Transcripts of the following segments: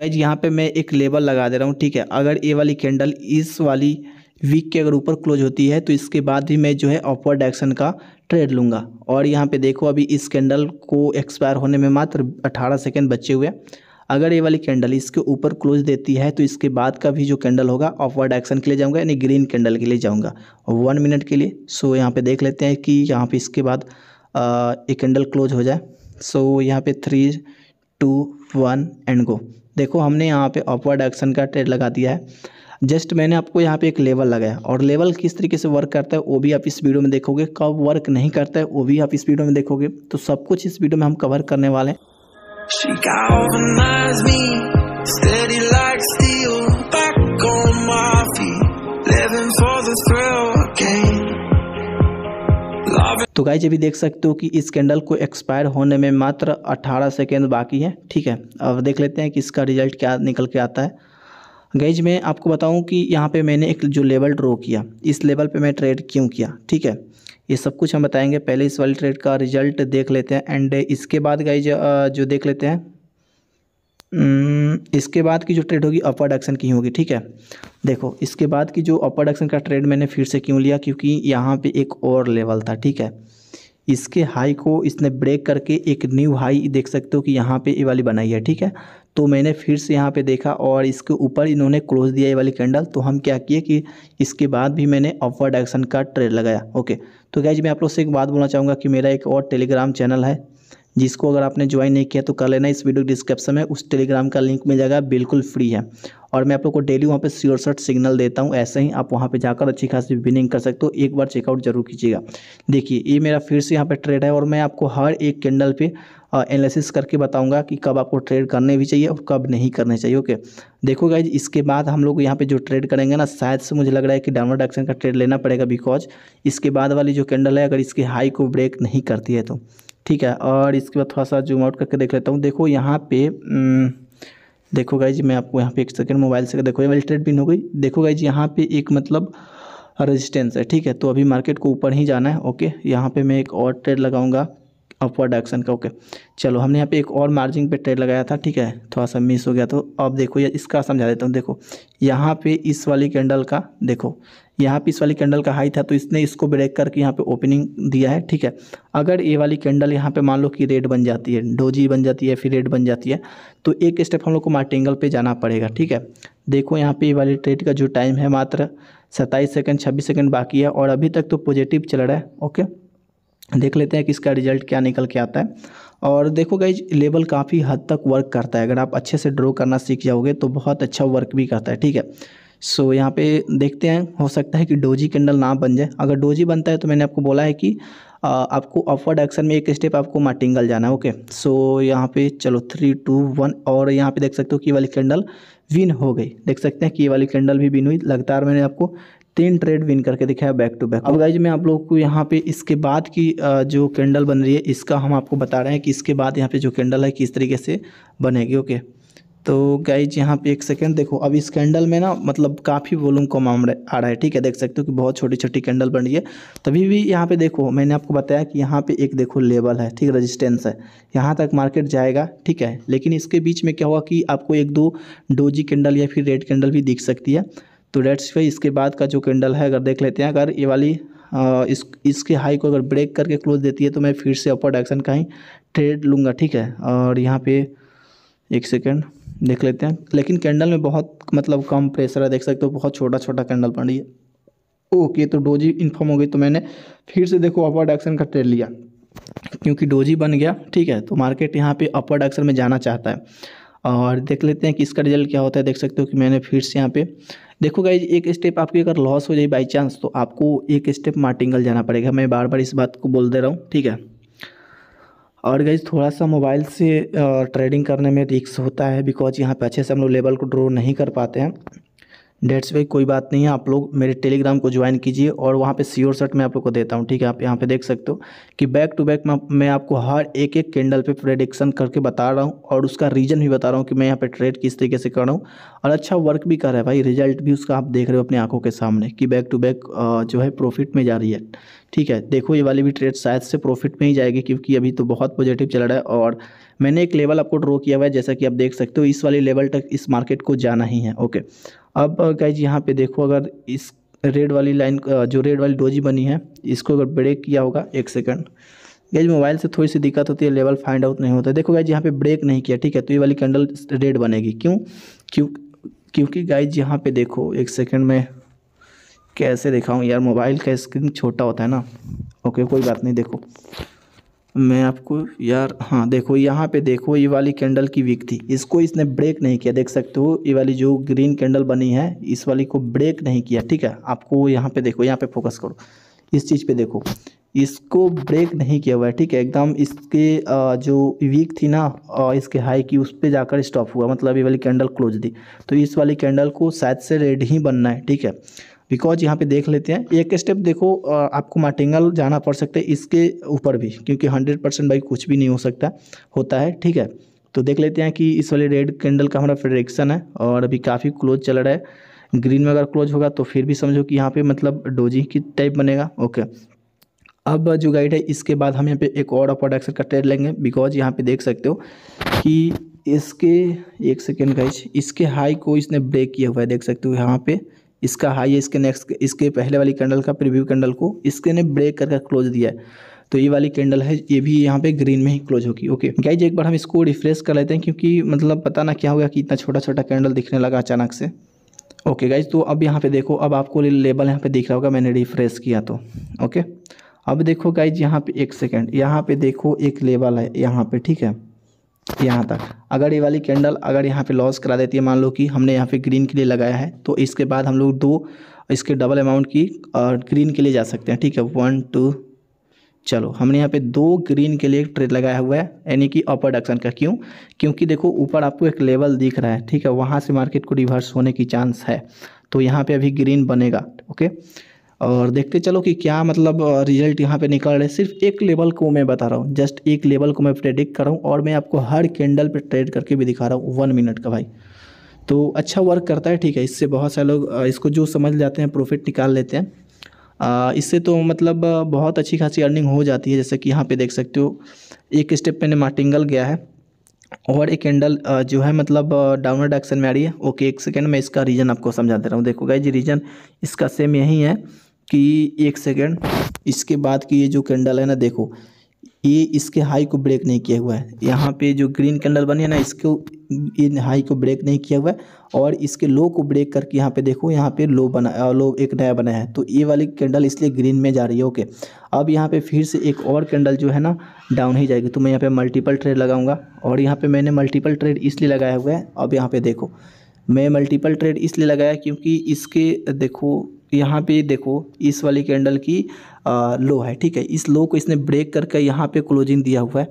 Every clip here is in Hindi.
गाइज यहाँ पे मैं एक लेबल लगा दे रहा हूँ ठीक है अगर ये वाली कैंडल इस वाली वीक के अगर ऊपर क्लोज होती है तो इसके बाद भी मैं जो है अपवर्ड एक्शन का ट्रेड लूँगा और यहाँ पे देखो अभी इस कैंडल को एक्सपायर होने में मात्र 18 सेकेंड बचे हुए अगर ये वाली कैंडल इसके ऊपर क्लोज देती है तो इसके बाद का भी जो कैंडल होगा अपवर्ड एक्शन के लिए जाऊँगा यानी ग्रीन कैंडल के लिए जाऊँगा वन मिनट के लिए सो यहाँ पर देख लेते हैं कि यहाँ पर इसके बाद ये कैंडल क्लोज हो जाए सो यहाँ पर three two one and go देखो हमने यहाँ पे अपवर्ड एक्शन का ट्रेड लगा दिया है जस्ट मैंने आपको यहाँ पे एक लेवल लगाया और लेवल किस तरीके से वर्क करता है वो भी आप इस वीडियो में देखोगे कब वर्क नहीं करता है वो भी आप इस वीडियो में देखोगे तो सब कुछ इस वीडियो में हम कवर करने वाले हैं तो गाइज जब भी देख सकते हो कि इस कैंडल को एक्सपायर होने में मात्र 18 सेकेंड बाकी है ठीक है अब देख लेते हैं कि इसका रिजल्ट क्या निकल के आता है गैज मैं आपको बताऊं कि यहाँ पे मैंने एक जो लेवल ड्रो किया इस लेवल पे मैं ट्रेड क्यों किया ठीक है ये सब कुछ हम बताएंगे पहले इस वाली ट्रेड का रिजल्ट देख लेते हैं एंड इसके बाद गाइज जो देख लेते हैं हम्म, इसके बाद की जो ट्रेड होगी अपर डक्शन की होगी ठीक है देखो इसके बाद की जो अपर डक्शन का ट्रेड मैंने फिर से क्यों लिया क्योंकि यहाँ पे एक और लेवल था ठीक है इसके हाई को इसने ब्रेक करके एक न्यू हाई देख सकते हो कि यहाँ पे ये वाली बनाई है ठीक है तो मैंने फिर से यहाँ पे देखा और इसके ऊपर इन्होंने क्लोज दिया ये वाली कैंडल तो हम क्या किए कि इसके बाद भी मैंने अपवर्ड एक्शन का ट्रेड लगाया ओके तो जी मैं आप लोग से एक बात बोलना चाहूँगा कि मेरा एक और टेलीग्राम चैनल है जिसको अगर आपने ज्वाइन नहीं किया तो कर लेना इस वीडियो डिस्क्रिप्शन में उस टेलीग्राम का लिंक मिल जाएगा बिल्कुल फ्री है और मैं आप लोग को डेली वहाँ पे श्योर शर्ट सिग्नल देता हूँ ऐसे ही आप वहाँ पे जाकर अच्छी खासी विनिंग कर सकते हो एक बार चेकआउट जरूर कीजिएगा देखिए ये मेरा फिर से यहाँ पे ट्रेड है और मैं आपको हर एक कैंडल पे एनालिसिस करके बताऊंगा कि कब आपको ट्रेड करने भी चाहिए और कब नहीं करने चाहिए ओके देखो गाइज इसके बाद हम लोग यहाँ पे जो ट्रेड करेंगे ना शायद से मुझे लग रहा है कि डाउनवर्ड एक्शन का ट्रेड लेना पड़ेगा बिकॉज इसके बाद वाली जो कैंडल है अगर इसके हाई को ब्रेक नहीं करती है तो ठीक है और इसके बाद थोड़ा सा जूम आउट करके देख लेता हूँ देखो यहाँ पे हम्म, देखो जी मैं आपको यहाँ पे एक सेकंड मोबाइल से देखो ये ट्रेड पिन हो गई देखो जी यहाँ पे एक मतलब रेजिस्टेंस है ठीक है तो अभी मार्केट को ऊपर ही जाना है ओके यहाँ पे मैं एक और ट्रेड लगाऊंगा अपवर्ड एक्शन का ओके चलो हमने यहाँ पे एक और मार्जिन पे ट्रेड लगाया था ठीक है थोड़ा सा मिस हो गया तो अब देखो ये इसका समझा देता हूँ देखो यहाँ पे इस वाली कैंडल का देखो यहाँ पे इस वाली कैंडल का हाई था तो इसने इसको ब्रेक करके यहाँ पे ओपनिंग दिया है ठीक है अगर ये वाली कैंडल यहाँ पे मान लो कि रेड बन जाती है डोजी बन जाती है फिर रेड बन जाती है तो एक स्टेप हम लोग को मार्टेंगल पर जाना पड़ेगा ठीक है देखो यहाँ पे ये वाली ट्रेड का जो टाइम है मात्र सत्ताईस सेकेंड छब्बीस सेकंड बाकी है और अभी तक तो पॉजिटिव चल रहा है ओके देख लेते हैं कि इसका रिजल्ट क्या निकल के आता है और देखो गई लेबल काफ़ी हद तक वर्क करता है अगर आप अच्छे से ड्रॉ करना सीख जाओगे तो बहुत अच्छा वर्क भी करता है ठीक है सो so, यहाँ पे देखते हैं हो सकता है कि डोजी कैंडल ना बन जाए अगर डोजी बनता है तो मैंने आपको बोला है कि आ, आपको अपवर्ड एक्शन में एक स्टेप आपको मार्टिंगल जाना है ओके सो so, यहाँ पे चलो थ्री टू वन और यहाँ पे देख सकते हो कि वाली कैंडल विन हो गई देख सकते हैं कि ये वाली कैंडल भी विन हुई लगातार मैंने आपको तीन ट्रेड विन करके दिखाया बैक टू बैक अब गाइज मैं आप लोग को यहाँ पे इसके बाद की जो कैंडल बन रही है इसका हम आपको बता रहे हैं कि इसके बाद यहाँ पे जो कैंडल है किस तरीके से बनेगी ओके तो गाइज यहाँ पे एक सेकंड देखो अब इस कैंडल में ना मतलब काफ़ी वॉल्यूम कम आ रहा है ठीक है देख सकते हो कि बहुत छोटी छोटी कैंडल बन रही है तभी भी यहाँ पे देखो मैंने आपको बताया कि यहाँ पे एक देखो लेवल है ठीक रेजिस्टेंस है यहाँ तक मार्केट जाएगा ठीक है लेकिन इसके बीच में क्या हुआ कि आपको एक दो डोजी कैंडल या फिर रेड कैंडल भी दिख सकती है तो डेट्स वाई इसके बाद का जो कैंडल है अगर देख लेते हैं अगर ये वाली इस इसके हाई को अगर ब्रेक करके क्लोज देती है तो मैं फिर से अपर डायरेक्शन का ही ट्रेड लूँगा ठीक है और यहाँ पे एक सेकेंड देख लेते हैं लेकिन कैंडल में बहुत मतलब कम प्रेशर है देख सकते हो बहुत छोटा छोटा कैंडल पड़ रही है ओके तो डोजी इन्फॉर्म हो गई तो मैंने फिर से देखो अपर डायरेक्शन का ट्रेड लिया क्योंकि डोजी बन गया ठीक है तो मार्केट यहाँ पर अपर डायरेक्शन में जाना चाहता है और देख लेते हैं कि इसका रिजल्ट क्या होता है देख सकते हो कि मैंने फिर से यहाँ पे देखो गाइज एक स्टेप आपकी अगर लॉस हो जाए बाई चांस तो आपको एक स्टेप मार्टिंगल जाना पड़ेगा मैं बार बार इस बात को बोल दे रहा हूँ ठीक है और गाइज थोड़ा सा मोबाइल से ट्रेडिंग करने में रिक्स होता है बिकॉज यहाँ पे अच्छे से हम लोग लेवल को ड्रॉ नहीं कर पाते हैं डेट्स वे कोई बात नहीं है आप लोग मेरे टेलीग्राम को ज्वाइन कीजिए और वहाँ पे सीओर शर्ट मैं आप लोग को देता हूँ ठीक है आप यहाँ पे देख सकते हो कि बैक टू बैक मैं आपको हर एक एक कैंडल पे प्रेडिक्शन करके बता रहा हूँ और उसका रीजन भी बता रहा हूँ कि मैं यहाँ पे ट्रेड किस तरीके से कर रहा हूँ और अच्छा वर्क भी कर रहा है भाई रिजल्ट भी उसका आप देख रहे हो अपनी आँखों के सामने कि बैक टू बैक जो है प्रॉफिट में जा रही है ठीक है देखो ये वाली भी ट्रेड शायद से प्रॉफिट में ही जाएगी क्योंकि अभी तो बहुत पॉजिटिव चल रहा है और मैंने एक लेवल आपको ड्रॉ किया हुआ है जैसा कि आप देख सकते हो इस वाली लेवल तक इस मार्केट को जाना ही है ओके अब गाइज यहाँ पे देखो अगर इस रेड वाली लाइन जो रेड वाली डोजी बनी है इसको अगर ब्रेक किया होगा एक सेकेंड गाइज मोबाइल से थोड़ी सी दिक्कत होती है लेवल फाइंड आउट नहीं होता है देखो गाइज यहाँ पर ब्रेक नहीं किया ठीक है तो ये वाली कैंडल रेड बनेगी क्यों क्यों क्योंकि गाइज यहाँ पर देखो एक सेकेंड में कैसे दिखाऊँ यार मोबाइल का स्क्रीन छोटा होता है ना ओके कोई बात नहीं देखो मैं आपको यार हाँ देखो यहाँ पे देखो ये वाली कैंडल की वीक थी इसको इसने ब्रेक नहीं किया देख सकते हो ये वाली जो ग्रीन कैंडल बनी है इस वाली को ब्रेक नहीं किया ठीक है आपको यहाँ पे देखो यहाँ पे फोकस करो इस चीज़ पे देखो इसको ब्रेक नहीं किया हुआ है ठीक है एकदम इसके जो वीक थी ना इसके हाई की उस पर जाकर स्टॉप हुआ मतलब ये वाली कैंडल क्लोज दी तो इस वाली कैंडल को शायद से रेड ही बनना है ठीक है बिकॉज यहाँ पे देख लेते हैं एक स्टेप देखो आपको मार्टिंगल जाना पड़ सकता है इसके ऊपर भी क्योंकि हंड्रेड परसेंट भाई कुछ भी नहीं हो सकता होता है ठीक है तो देख लेते हैं कि इस वाले रेड कैंडल का हमारा फ्रेडरेक्शन है और अभी काफ़ी क्लोज चल रहा है ग्रीन में अगर क्लोज होगा तो फिर भी समझो कि यहाँ पर मतलब डोजी की टाइप बनेगा ओके अब जो गाइड है इसके बाद हम यहाँ पे एक और अपर एक्सर का ट्रेड लेंगे बिकॉज यहाँ पे देख सकते हो कि इसके एक सेकेंड गाइज इसके हाई को इसने ब्रेक किया हुआ है देख सकते हो यहाँ पे इसका हाई है इसके नेक्स्ट इसके पहले वाली कैंडल का प्रीव्यू कैंडल को इसके ने ब्रेक करके क्लोज दिया है तो ये वाली कैंडल है ये भी यहाँ पे ग्रीन में ही क्लोज होगी ओके गाइज एक बार हम इसको रिफ्रेश कर लेते हैं क्योंकि मतलब पता ना क्या होगा कि इतना छोटा छोटा कैंडल दिखने लगा अचानक से ओके गाइज तो अब यहाँ पे देखो अब आपको लेबल यहाँ पे दिख रहा होगा मैंने रिफ्रेश किया तो ओके अब देखो गाइज यहाँ पे एक सेकेंड यहाँ पे देखो एक लेबल है यहाँ पे ठीक है यहाँ तक अगर ये वाली कैंडल अगर यहाँ पे लॉस करा देती है मान लो कि हमने यहाँ पे ग्रीन के लिए लगाया है तो इसके बाद हम लोग दो इसके डबल अमाउंट की और ग्रीन के लिए जा सकते हैं ठीक है वन टू चलो हमने यहाँ पे दो ग्रीन के लिए ट्रेड लगाया हुआ है यानी कि अपर डक्शन का क्यों क्योंकि देखो ऊपर आपको एक लेवल दिख रहा है ठीक है वहाँ से मार्केट को रिवर्स होने की चांस है तो यहाँ पर अभी ग्रीन बनेगा ओके और देखते चलो कि क्या मतलब रिजल्ट यहाँ पे निकल रहे सिर्फ एक लेवल को मैं बता रहा हूँ जस्ट एक लेवल को मैं प्रेडिक्ट कर रहा हूँ और मैं आपको हर कैंडल पे ट्रेड करके भी दिखा रहा हूँ वन मिनट का भाई तो अच्छा वर्क करता है ठीक है इससे बहुत सारे लोग इसको जो समझ जाते हैं प्रॉफिट निकाल लेते हैं इससे तो मतलब बहुत अच्छी खासी अर्निंग हो जाती है जैसे कि यहाँ पर देख सकते हो एक स्टेप मैंने मार्टिंगल गया है और एक कैंडल जो है मतलब डाउनवर्ड एक्शन में आ रही है ओके एक सेकेंड मैं इसका रीज़न आपको समझा दे रहा हूँ देखो जी रीज़न इसका सेम यही है कि एक सेकेंड इसके बाद की ये जो कैंडल है ना देखो ये इसके हाई को ब्रेक नहीं किया हुआ है यहाँ पे जो ग्रीन कैंडल बनी है ना इसको ये हाई को ब्रेक नहीं किया हुआ है और इसके लो को ब्रेक करके यहाँ पे देखो यहाँ पे लो बना लो एक नया बना है तो ये वाली कैंडल इसलिए ग्रीन में जा रही है ओके अब यहाँ पे फिर से एक और कैंडल जो है ना डाउन ही जाएगी तो मैं यहाँ पे मल्टीपल ट्रेड लगाऊंगा और यहाँ पर मैंने मल्टीपल ट्रेड इसलिए लगाया हुआ है अब यहाँ पे देखो मैं मल्टीपल ट्रेड इसलिए लगाया क्योंकि इसके देखो यहाँ पे देखो इस वाली कैंडल की आ, लो है ठीक है इस लो को इसने ब्रेक करके यहाँ पे क्लोजिंग दिया हुआ है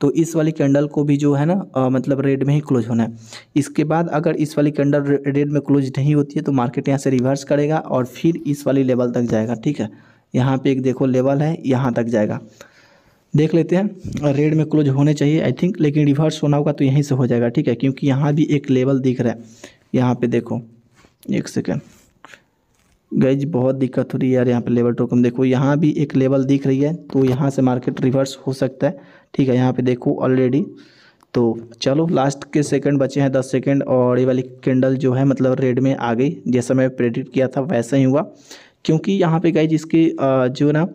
तो इस वाली कैंडल को भी जो है ना आ, मतलब रेड में ही क्लोज होना है इसके बाद अगर इस वाली कैंडल रेड में क्लोज नहीं होती है तो मार्केट यहाँ से रिवर्स करेगा और फिर इस वाली लेवल तक जाएगा ठीक है यहाँ पर एक देखो लेवल है यहाँ तक जाएगा देख लेते हैं रेड में क्लोज होने चाहिए आई थिंक लेकिन रिवर्स होना होगा तो यहीं से हो जाएगा ठीक है क्योंकि यहाँ भी एक लेवल दिख रहा है यहाँ पे देखो एक सेकेंड गई बहुत दिक्कत हो रही है यार यहाँ पे लेवल टोकन देखो यहाँ भी एक लेवल दिख रही है तो यहाँ से मार्केट रिवर्स हो सकता है ठीक है यहाँ पे देखो ऑलरेडी तो चलो लास्ट के सेकंड बचे हैं दस सेकंड और ये वाली कैंडल जो है मतलब रेड में आ गई जैसा मैं प्रेडिक्ट किया था वैसा ही हुआ क्योंकि यहाँ पे गई जिसकी जो ना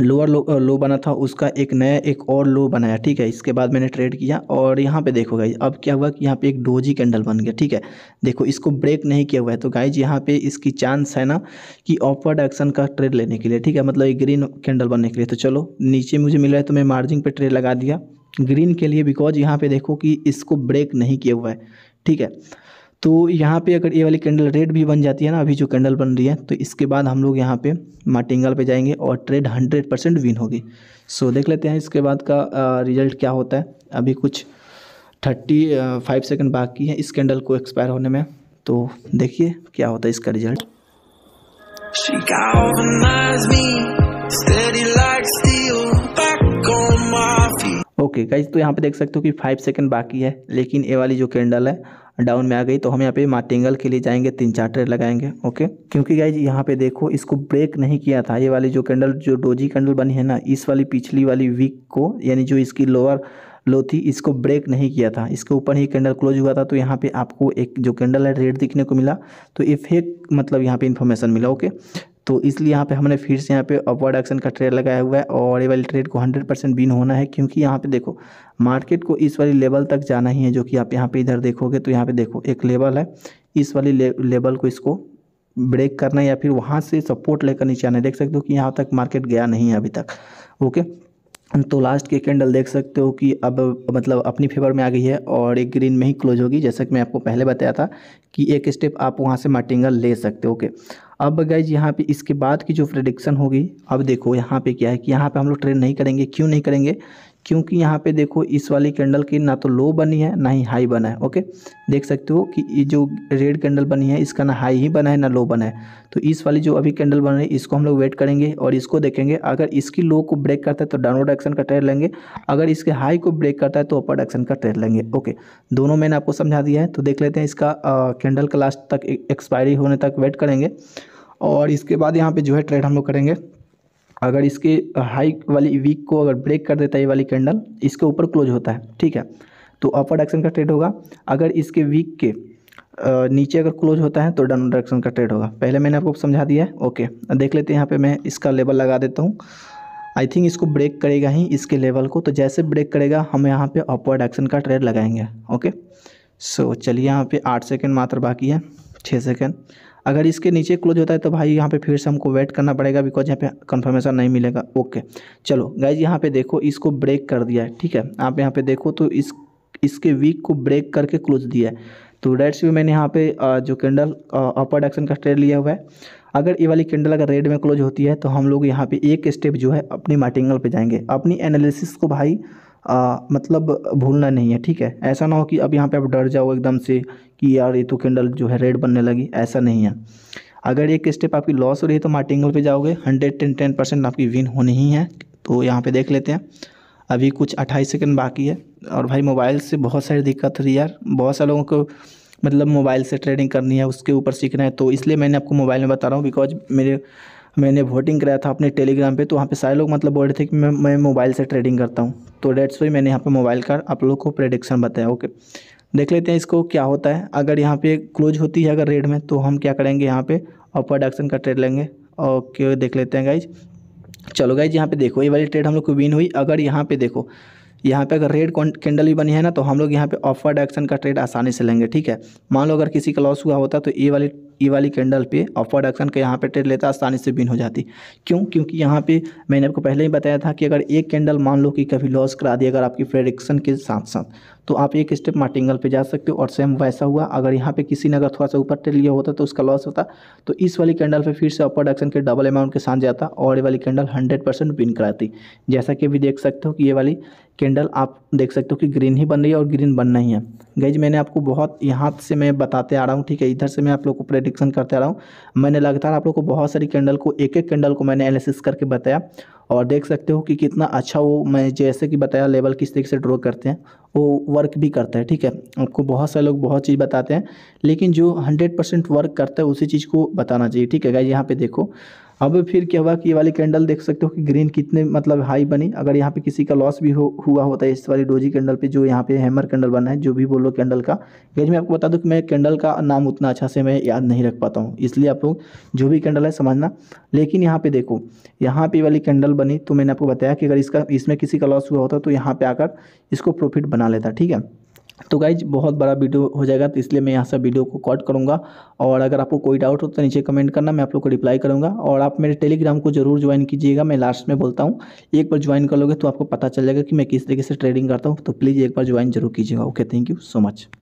लोअर लो लो बना था उसका एक नया एक और लो बनाया ठीक है इसके बाद मैंने ट्रेड किया और यहाँ पे देखो गाइज अब क्या हुआ कि यहाँ पे एक डोजी कैंडल बन गया ठीक है देखो इसको ब्रेक नहीं किया हुआ है तो गाइज यहाँ पे इसकी चांस है ना कि ऑफवर्ड एक्शन का ट्रेड लेने के लिए ठीक है मतलब एक ग्रीन कैंडल बनने के लिए तो चलो नीचे मुझे मिल रहा है तो मैं मार्जिन पर ट्रेड लगा दिया ग्रीन के लिए बिकॉज यहाँ पर देखो कि इसको ब्रेक नहीं किया हुआ है ठीक है तो यहाँ पे अगर ये वाली कैंडल रेड भी बन जाती है ना अभी जो कैंडल बन रही है तो इसके बाद हम लोग यहाँ पे मार्टिंगल पे जाएंगे और ट्रेड हंड्रेड परसेंट विन होगी सो देख लेते हैं इसके बाद का रिजल्ट क्या होता है अभी कुछ थर्टी फाइव सेकेंड बाकी है इस कैंडल को एक्सपायर होने में तो देखिए क्या होता है इसका रिजल्ट ओके गाइज तो यहाँ पे देख सकते हो कि फाइव सेकंड बाकी है लेकिन ये वाली जो कैंडल है डाउन में आ गई तो हम यहाँ पे मार्टिंगल के लिए जाएंगे तीन चार ट्रेड लगाएंगे ओके क्योंकि गाइज यहाँ पे देखो इसको ब्रेक नहीं किया था ये वाली जो कैंडल जो डोजी कैंडल बनी है ना इस वाली पिछली वाली वीक को यानी जो इसकी लोअर लो थी इसको ब्रेक नहीं किया था इसके ऊपर ही कैंडल क्लोज हुआ था तो यहाँ पे आपको एक जो कैंडल है रेड दिखने को मिला तो ये फेक मतलब यहाँ पे इन्फॉर्मेशन मिला ओके तो इसलिए यहाँ पे हमने फिर से यहाँ पे अपवर्ड एक्शन का ट्रेड लगाया हुआ है और ये वाली ट्रेड को 100 परसेंट बिन होना है क्योंकि यहाँ पे देखो मार्केट को इस वाली लेवल तक जाना ही है जो कि आप यहाँ पे इधर देखोगे तो यहाँ पे देखो एक लेवल है इस वाली ले, लेवल को इसको ब्रेक करना है या फिर वहाँ से सपोर्ट लेकर नीचे आना है देख सकते हो कि यहाँ तक मार्केट गया नहीं है अभी तक ओके तो लास्ट के कैंडल देख सकते हो कि अब मतलब अपनी फेवर में आ गई है और एक ग्रीन में ही क्लोज होगी जैसा कि मैं आपको पहले बताया था कि एक स्टेप आप वहाँ से मार्टिंगल ले सकते हो ओके अब गैज यहाँ पे इसके बाद की जो प्रडिक्शन होगी अब देखो यहाँ पे क्या है कि यहाँ पे हम लोग ट्रेड नहीं करेंगे क्यों नहीं करेंगे क्योंकि यहाँ पे देखो इस वाली कैंडल की ना तो लो बनी है ना ही हाई बना है ओके देख सकते हो कि ये जो रेड कैंडल बनी है इसका ना हाई ही बना है ना लो बना है तो इस वाली जो अभी कैंडल बन रही है इसको हम लोग वेट करेंगे और इसको देखेंगे अगर इसकी लो को ब्रेक करता है तो डाउनवर्ड एक्शन का ट्रेड लेंगे अगर इसके हाई को ब्रेक करता है तो अपर एक्शन का ट्रेड लेंगे ओके दोनों मैंने आपको समझा दिया है तो देख लेते हैं इसका कैंडल का लास्ट तक एक्सपायरी e-, होने तक वेट करेंगे और इसके बाद यहाँ पे जो है ट्रेड हम लोग करेंगे अगर इसके हाई वाली वीक को अगर ब्रेक कर देता है ये वाली कैंडल इसके ऊपर क्लोज होता है ठीक है तो अपवर्ड एक्शन का ट्रेड होगा अगर इसके वीक के नीचे अगर क्लोज होता है तो डाउन डायरेक्शन का ट्रेड होगा पहले मैंने आपको समझा दिया है ओके देख लेते हैं यहाँ पे मैं इसका लेवल लगा देता हूँ आई थिंक इसको ब्रेक करेगा ही इसके लेवल को तो जैसे ब्रेक करेगा हम यहाँ पे अपवर्ड एक्शन का ट्रेड लगाएंगे ओके सो so, चलिए यहाँ पे आठ सेकेंड मात्र बाकी है छः सेकेंड अगर इसके नीचे क्लोज होता है तो भाई यहाँ पे फिर से हमको वेट करना पड़ेगा बिकॉज यहाँ पे कंफर्मेशन नहीं मिलेगा ओके चलो गाइज यहाँ पे देखो इसको ब्रेक कर दिया है ठीक है आप यहाँ पे देखो तो इस इसके वीक को ब्रेक करके क्लोज दिया है तो रेड से मैंने यहाँ पे जो कैंडल अपर डक्शन का ट्रेड लिया हुआ है अगर ये वाली कैंडल अगर रेड में क्लोज होती है तो हम लोग यहाँ पे एक स्टेप जो है अपनी मार्टिंगल पे जाएंगे अपनी एनालिसिस को भाई आ, मतलब भूलना नहीं है ठीक है ऐसा ना हो कि अब यहाँ पे आप डर जाओ एकदम से कि यार ये तो कैंडल जो है रेड बनने लगी ऐसा नहीं है अगर एक स्टेप आपकी लॉस हो रही है तो मार्टिंगल पे जाओगे हंड्रेड टेन टेन परसेंट आपकी विन होनी ही है तो यहाँ पे देख लेते हैं अभी कुछ अट्ठाईस सेकेंड बाकी है और भाई मोबाइल से बहुत सारी दिक्कत हो रही यार बहुत सारे लोगों को मतलब मोबाइल से ट्रेडिंग करनी है उसके ऊपर सीखना है तो इसलिए मैंने आपको मोबाइल में बता रहा हूँ बिकॉज मेरे मैंने वोटिंग कराया था अपने टेलीग्राम पे तो वहाँ पे सारे लोग मतलब बोल रहे थे कि मैं मैं मोबाइल से ट्रेडिंग करता हूँ तो डेट्स वही मैंने यहाँ पे मोबाइल का आप लोगों को प्रेडिक्शन बताया ओके देख लेते हैं इसको क्या होता है अगर यहाँ पे क्लोज होती है अगर रेड में तो हम क्या करेंगे यहाँ पर अपर डायरेक्शन का ट्रेड लेंगे ओके देख लेते हैं गाइज चलो गाइज यहाँ पे देखो ये वाली ट्रेड हम लोग को विन हुई अगर यहाँ पर देखो यहाँ पे अगर रेड कैंडल भी बनी है ना तो हम लोग यहाँ पे ऑफर डायरेक्शन का ट्रेड आसानी से लेंगे ठीक है मान लो अगर किसी का लॉस हुआ होता तो ये वाली ये वाली कैंडल पे अपवर्ड एक्शन का यहाँ पे ट्रेड लेता आसानी से बिन हो जाती क्यों क्योंकि यहाँ पे मैंने आपको पहले ही बताया था कि अगर एक कैंडल मान लो कि कभी लॉस करा दिया अगर आपकी प्रेडिक्शन के साथ साथ तो आप एक स्टेप मार्टिंगल पे जा सकते हो और सेम वैसा हुआ अगर यहाँ पे किसी ने अगर थोड़ा सा ऊपर ट्रेड लिया होता तो उसका लॉस होता तो इस वाली कैंडल पर फिर से अपवर्ड एक्शन के डबल अमाउंट के साथ जाता और ये वाली कैंडल हंड्रेड परसेंट बिन कराती जैसा कि अभी देख सकते हो कि ये वाली कैंडल आप देख सकते हो कि ग्रीन ही बन रही है और ग्रीन बनना ही है गई मैंने आपको बहुत यहाँ से मैं बताते आ रहा हूँ ठीक है इधर से मैं आप लोग को प्रेडिक्ट प्रिडिक्शन करते रहा हूँ मैंने लगातार आप लोग को बहुत सारी कैंडल को एक एक कैंडल को मैंने एनालिसिस करके बताया और देख सकते हो कि कितना अच्छा वो मैं जैसे कि बताया लेवल किस तरीके से ड्रॉ करते हैं वो वर्क भी करता है ठीक है आपको बहुत सारे लोग बहुत चीज़ बताते हैं लेकिन जो हंड्रेड परसेंट वर्क करता है उसी चीज़ को बताना चाहिए ठीक है गाइज यहाँ पे देखो अब फिर क्या हुआ कि ये वाली कैंडल देख सकते हो कि ग्रीन कितने मतलब हाई बनी अगर यहाँ पे किसी का लॉस भी हो हुआ होता है इस वाली डोजी कैंडल पे जो यहाँ पे हैमर कैंडल बना है जो भी बोलो कैंडल का गैज मैं आपको बता दूँ कि मैं कैंडल का नाम उतना अच्छा से मैं याद नहीं रख पाता हूँ इसलिए आप लोग जो भी कैंडल है समझना लेकिन यहाँ पर देखो यहाँ पर वाली कैंडल बनी तो मैंने आपको बताया कि अगर इसका इसमें किसी का लॉस हुआ होता तो यहाँ पे आकर इसको प्रॉफिट बना लेता ठीक है तो गाइज बहुत बड़ा वीडियो हो जाएगा तो इसलिए मैं यहाँ से वीडियो को कॉट करूँगा और अगर आपको कोई डाउट हो तो नीचे कमेंट करना मैं आप लोग को रिप्लाई करूँगा और आप मेरे टेलीग्राम को जरूर ज्वाइन कीजिएगा मैं लास्ट में बोलता हूँ एक बार ज्वाइन कर लोगे तो आपको पता चल जाएगा कि मैं किस तरीके से ट्रेडिंग करता हूँ तो प्लीज़ एक बार ज्वाइन जरूर कीजिएगा okay thank you so much